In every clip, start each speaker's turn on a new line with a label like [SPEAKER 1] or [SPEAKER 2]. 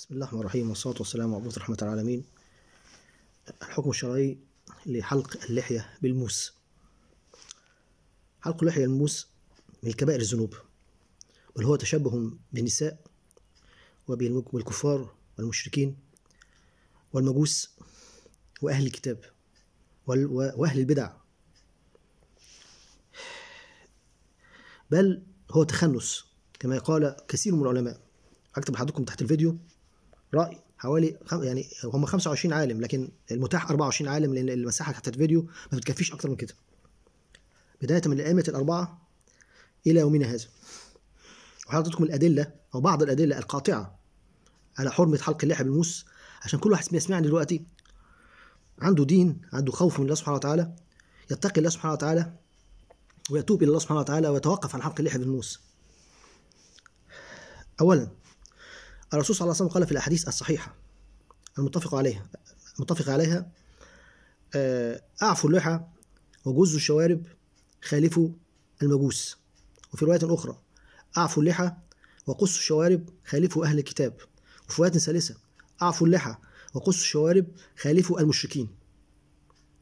[SPEAKER 1] بسم الله الرحمن الرحيم والصلاة والسلام على رحمة العالمين الحكم الشرعي لحلق اللحية بالموس حلق اللحية بالموس من كبائر الذنوب بل هو تشبه بالنساء وبالكفار والمشركين والمجوس وأهل الكتاب وأهل البدع بل هو تخنس كما قال كثير من العلماء أكتب لحضرتكم تحت الفيديو راي حوالي خم... يعني هم 25 عالم لكن المتاح 24 عالم لان المساحه بتاعت الفيديو ما بتكفيش اكتر من كده بدايه من الائمه الاربعه الى يومنا هذا وحضرتكم الادله او بعض الادله القاطعه على حرمه حلق اللحيه بالموس عشان كل واحد بيسمعني دلوقتي عنده دين عنده خوف من الله سبحانه وتعالى يتقي الله سبحانه وتعالى ويتوب الى الله سبحانه وتعالى ويتوقف عن حلق اللحيه بالموس اولا الرسول صلى الله عليه وسلم قال في الأحاديث الصحيحة المتفق عليها المتفق عليها آه، أعفوا اللحى وجزوا الشوارب خالفوا المجوس وفي رواية أخرى أعفوا اللحى وقصوا الشوارب خالفوا أهل الكتاب وفي رواية ثالثة أعفوا اللحى وقصوا الشوارب خالفوا المشركين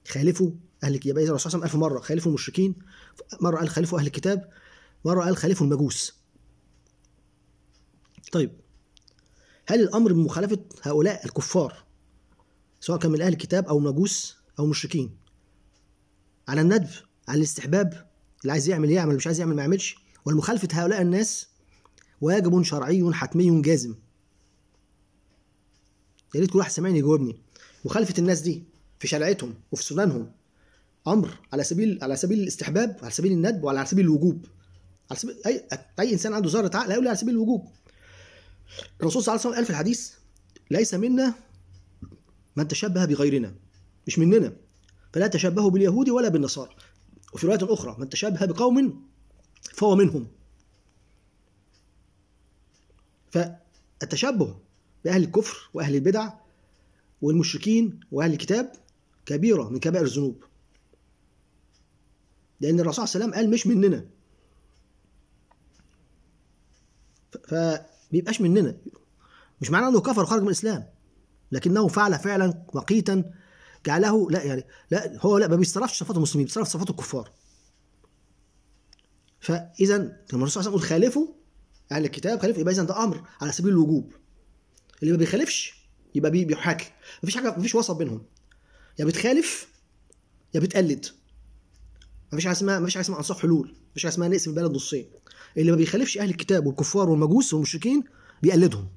[SPEAKER 1] خالفوا أهل الكتاب يبقى الرسول صلى الله عليه وسلم ألف مرة خالفوا المشركين مرة قال خالفوا أهل الكتاب مرة قال خالفوا المجوس طيب هل الامر بمخالفه هؤلاء الكفار سواء كان من اهل الكتاب او مجوس او مشركين على الندب على الاستحباب اللي عايز يعمل يعمل مش عايز يعمل ما يعملش والمخالفة هؤلاء الناس واجب شرعي حتمي جازم يا ريت كل واحد سامعني يجاوبني مخالفه الناس دي في شريعتهم وفي سننهم امر على سبيل على سبيل الاستحباب على سبيل الندب وعلى سبيل الوجوب على سبيل اي اي انسان عنده ذره عقل هيقول على سبيل الوجوب الرسول صلى الله عليه وسلم قال في الحديث ليس منا من تشبه بغيرنا مش مننا فلا تشبهوا باليهود ولا بالنصارى وفي رواية أخرى من تشبه بقوم فهو منهم فالتشبه بأهل الكفر وأهل البدع والمشركين وأهل الكتاب كبيرة من كبائر الذنوب لأن الرسول صلى الله عليه وسلم قال مش مننا ف بيبقاش مننا مش معناه انه كفر وخرج من الاسلام لكنه فعل فعلا مقيتا جعله لا يعني لا هو لا ما بيصرفش صفات المسلمين بيصرف صفات الكفار فاذا لما الرسول صلى الله عليه وسلم خالفوا اهل الكتاب خالفوا يبقى اذا ده امر على سبيل الوجوب اللي ما بيخالفش يبقى بيحاكي مفيش حاجه مفيش وسط بينهم يا بتخالف يا بتقلد مفيش حاجه اسمها مفيش حاجه اسمها انصاف حلول مفيش حاجه اسمها نقسم البلد نصين اللي ما بيخالفش اهل الكتاب والكفار والمجوس والمشركين بيقلدهم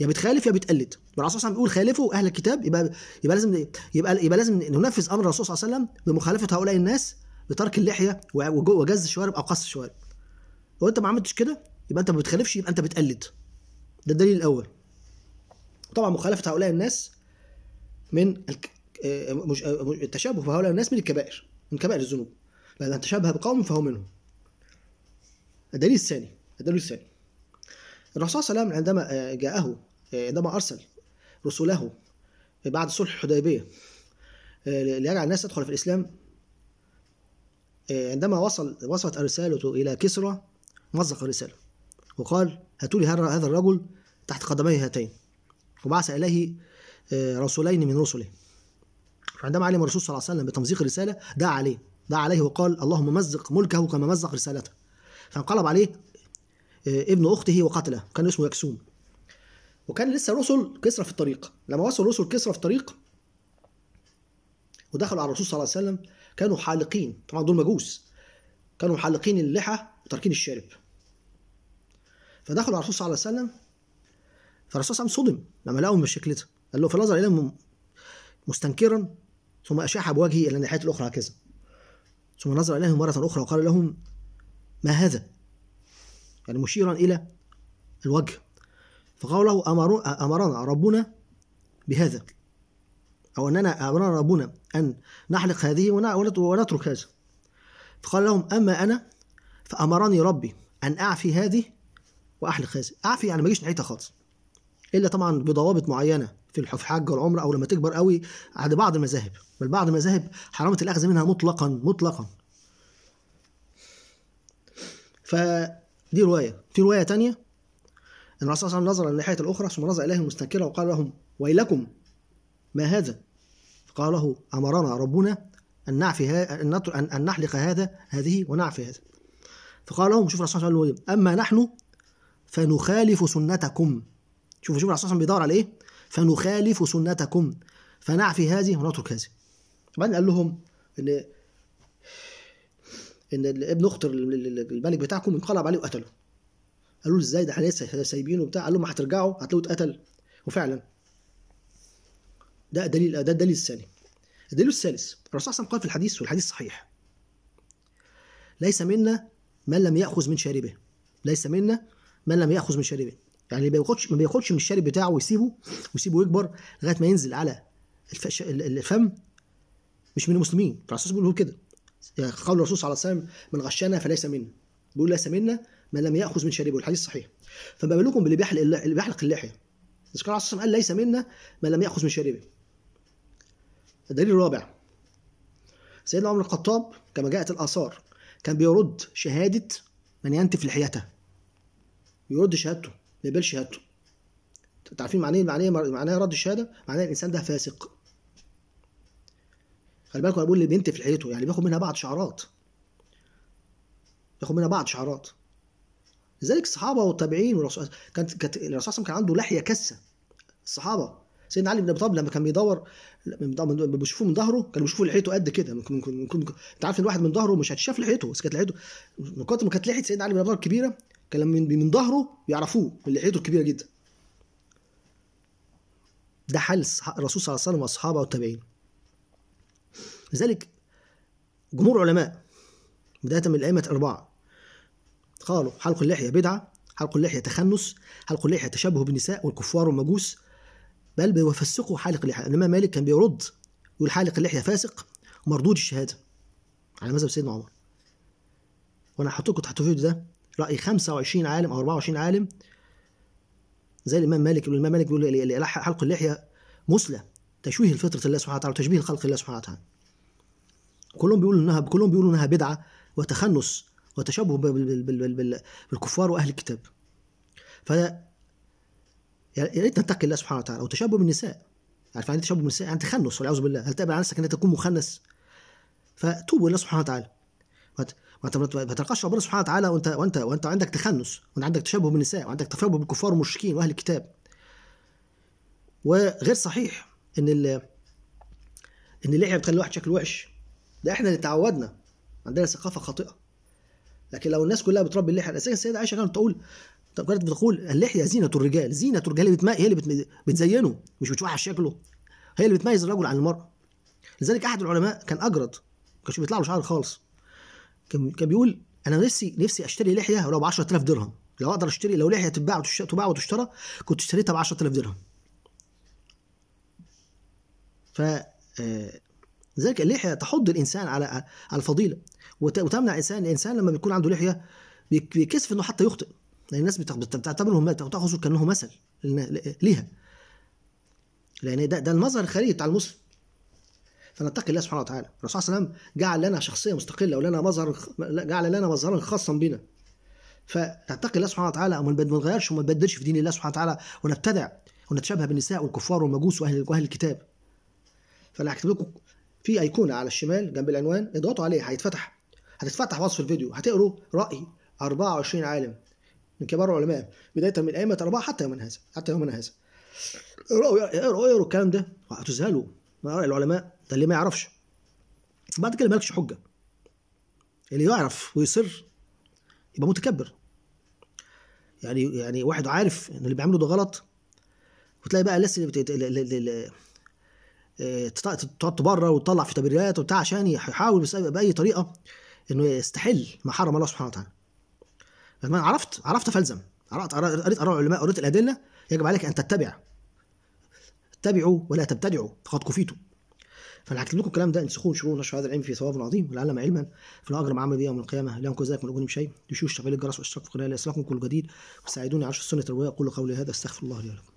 [SPEAKER 1] يا بتخالف يا بتقلد والرسول صلى الله عليه وسلم بيقول خالفوا اهل الكتاب يبقى يبقى لازم يبقى يبقى لازم ننفذ امر الرسول صلى الله عليه وسلم بمخالفه هؤلاء الناس بترك اللحيه وجز الشوارب او قص الشوارب لو انت ما عملتش كده يبقى انت ما بتخالفش يبقى انت بتقلد ده الدليل الاول طبعا مخالفه هؤلاء الناس من آه، آه، التشابه بهؤلاء الناس من الكبائر من كبائر الذنوب أن تشبه بقوم فهو منهم الدليل الثاني الدليل الثاني الرسول صلى الله عليه وسلم عندما آه، جاءه آه، عندما أرسل رسله بعد صلح الحديبية آه، ليجعل الناس تدخل في الإسلام عندما وصل وصلت رسالته إلى كسرى مزق الرسالة وقال هاتوا لي هذا الرجل تحت قدمي هاتين وبعث إليه رسولين من رسله عندما علم الرسول صلى الله عليه وسلم بتمزيق الرسالة دعا عليه دعا عليه وقال اللهم مزق ملكه كما مزق رسالته فانقلب عليه آه، ابن أخته وقتله كان اسمه يكسوم وكان لسه رسل كسرى في الطريق لما وصل رسل كسرى في الطريق ودخلوا على الرسول صلى الله عليه وسلم كانوا حالقين طبعا دول مجوس كانوا حالقين اللحى وتاركين الشارب فدخلوا على الرسول صلى الله عليه وسلم فالرسول صلى الله عليه وسلم صدم لما لقوا شكلته قال له فنظر اليهم مستنكرا ثم اشاح بوجهه الى الناحيه الاخرى هكذا ثم نظر إليهم مرة أخرى وقال لهم ما هذا يعني مشيرا إلى الوجه فقال له أمرنا ربنا بهذا أو أننا أمرنا ربنا أن نحلق هذه ونترك هذا فقال لهم أما أنا فأمرني ربي أن أعفي هذه وأحلق هذه أعفي يعني ما أجيش نعيتها خالص إلا طبعا بضوابط معينة في الحج والعمره او لما تكبر قوي عند بعض المذاهب بل بعض المذاهب حرمه الاخذ منها مطلقا مطلقا فدي روايه في روايه تانية ان الرسول صلى الله عليه وسلم نظر للناحية الاخرى ثم نظر اليهم مستنكرا وقال لهم ويلكم ما هذا له امرنا ربنا ان نعفي ان أن نحلق هذا هذه ونعفي هذا فقال لهم شوف الرسول صلى الله عليه وسلم إيه؟ اما نحن فنخالف سنتكم شوفوا شوف الرسول صلى الله عليه وسلم بيدور على ايه فنخالف سنتكم فنعفي هذه ونترك هذه وبعدين قال لهم ان ان ابن اخت الملك بتاعكم انقلب عليه وقتله قالوا له ازاي ده احنا لسه سايبينه وبتاع قال لهم هترجعوا هتلاقوه اتقتل وفعلا ده دليل ده الدليل الثاني الدليل الثالث الرسول صلى الله عليه وسلم قال في الحديث والحديث صحيح ليس منا من لم ياخذ من شاربه ليس منا من لم ياخذ من شاربه يعني ما بياخدش ما بياخدش من الشارب بتاعه ويسيبه ويسيبه يكبر لغايه ما ينزل على الفم مش من المسلمين الرسول بيقول كده يعني قول الرسول صلى الله عليه وسلم من غشنا فليس منا بيقول ليس منا من لم ياخذ من شاربه الحديث صحيح فما بالكم باللي بيحلق اللي بيحلق اللحيه الرسول صلى الله عليه وسلم قال ليس منا من لم ياخذ من شاربه الدليل الرابع سيدنا عمر الخطاب كما جاءت الاثار كان بيرد شهاده من ينتف لحيته يرد شهادته ما يقبلش شهادته عارفين معناه معناه معناه رد الشهاده معناه الانسان ده فاسق خلي بالكم انا بقول لبنت في حياته يعني بياخد منها بعض شعارات بياخد منها بعض شعارات لذلك الصحابه والتابعين والرسول كانت كانت الرسول صلى كان عنده لحيه كسه الصحابه سيدنا علي بن ابي طالب لما كان بيدور بيشوفوه من ظهره كانوا بيشوفوا لحيته قد كده انت عارف الواحد من ظهره مش هتشاف لحيته بس كانت لحيته من كتر ما كانت لحيه سيدنا علي بن ابي طالب كبيره كلام من من ظهره يعرفوه من لحيته الكبيره جدا ده حال الرسول صلى الله عليه وسلم واصحابه والتابعين لذلك جمهور العلماء بدايه من الائمه الاربعه قالوا حلق اللحيه بدعه حلق اللحيه تخنس حلق اللحيه تشبه بالنساء والكفار والمجوس بل بيفسقوا حالق اللحيه الامام مالك كان بيرد يقول حالق اللحيه فاسق ومردود الشهاده على مذهب سيدنا عمر وانا هحط لكم تحت الفيديو ده رأي 25 عالم أو 24 عالم زي الإمام مالك يقول الإمام مالك بيقول حلق اللحية مثلى تشويه الفطرة الله سبحانه وتعالى وتشبيه الخلق الله سبحانه وتعالى كلهم بيقولوا إنها كلهم بيقولوا إنها بدعة وتخنس وتشبه بالكفار وأهل الكتاب ف يا ريت تتقي الله سبحانه وتعالى وتشبه بالنساء عارف يعني تشبه بالنساء يعني تخنس والعياذ بالله هل تقبل على نفسك ان انت تكون مخنس فتوبوا الى الله سبحانه وتعالى ما ما تلقاش ربنا سبحانه وتعالى وانت وانت وانت عندك تخنس وانت عندك تشابه بالنساء وعندك تشابه بالكفار والمشركين واهل الكتاب وغير صحيح ان ال ان اللحيه بتخلي الواحد شكله وحش ده احنا اللي تعودنا عندنا ثقافه خاطئه لكن لو الناس كلها بتربي اللحيه الاساسيه السيده عائشه كانت تقول كانت بتقول اللحيه زينه الرجال زينه الرجال هي اللي هي اللي بتزينه مش بتوحش شكله هي اللي بتميز الرجل عن المراه لذلك احد العلماء كان اجرد ما كانش بيطلع له شعر خالص كان كان بيقول انا نفسي نفسي اشتري لحيه ولو ب 10000 درهم لو اقدر اشتري لو لحيه تتباع وتشترى تباع وتشترى كنت اشتريتها ب 10000 درهم ف آه، ذلك اللحيه تحض الانسان على الفضيله وتمنع الانسان الانسان لما بيكون عنده لحيه بيكسف انه حتى يخطئ لان الناس بتعتبرهم بتاخذوا كانه مثل ليها لان ده ده المظهر الخارجي بتاع المسلم فنتقي الله سبحانه وتعالى الرسول صلى الله عليه وسلم جعل لنا شخصيه مستقله ولنا مظهر جعل لنا مظهرا خاصا بنا فتتقي الله سبحانه وتعالى وما نغيرش وما نبدلش في دين الله سبحانه وتعالى ونبتدع ونتشابه بالنساء والكفار والمجوس واهل واهل الكتاب فانا هكتب لكم في ايقونه على الشمال جنب العنوان اضغطوا عليه هيتفتح هتتفتح وصف الفيديو هتقروا راي 24 عالم من كبار العلماء بدايه من ائمه الاربعه حتى يومنا هذا حتى يومنا هذا اقروا اقروا اقروا الكلام ده وهتذهلوا من العلماء ده اللي ما يعرفش بعد كده مالكش حجة اللي يعرف ويصر يبقى متكبر يعني يعني واحد عارف ان اللي بيعمله ده غلط وتلاقي بقى الناس اللي آه، تقعد تبرر وتطلع في تبريرات وبتاع عشان يحاول باي طريقه انه يستحل ما حرم الله سبحانه وتعالى لما عرفت عرفت فالزم قريت اراء العلماء قريت الادله يجب عليك ان تتبع اتبعوا ولا تبتدعوا فقد كفيتوا فانا هكتب لكم الكلام ده انسخوه انشروه نشر هذا العلم في ثواب عظيم ولعلم علما في الاجر عمل به يوم القيامه لا ينقذ ذلك من اجور شيء يشوش تفعيل الجرس واشتراك في القناه ليصلكم كل جديد وساعدوني على نشر السنه الروايه اقول قولي هذا استغفر الله لي ولكم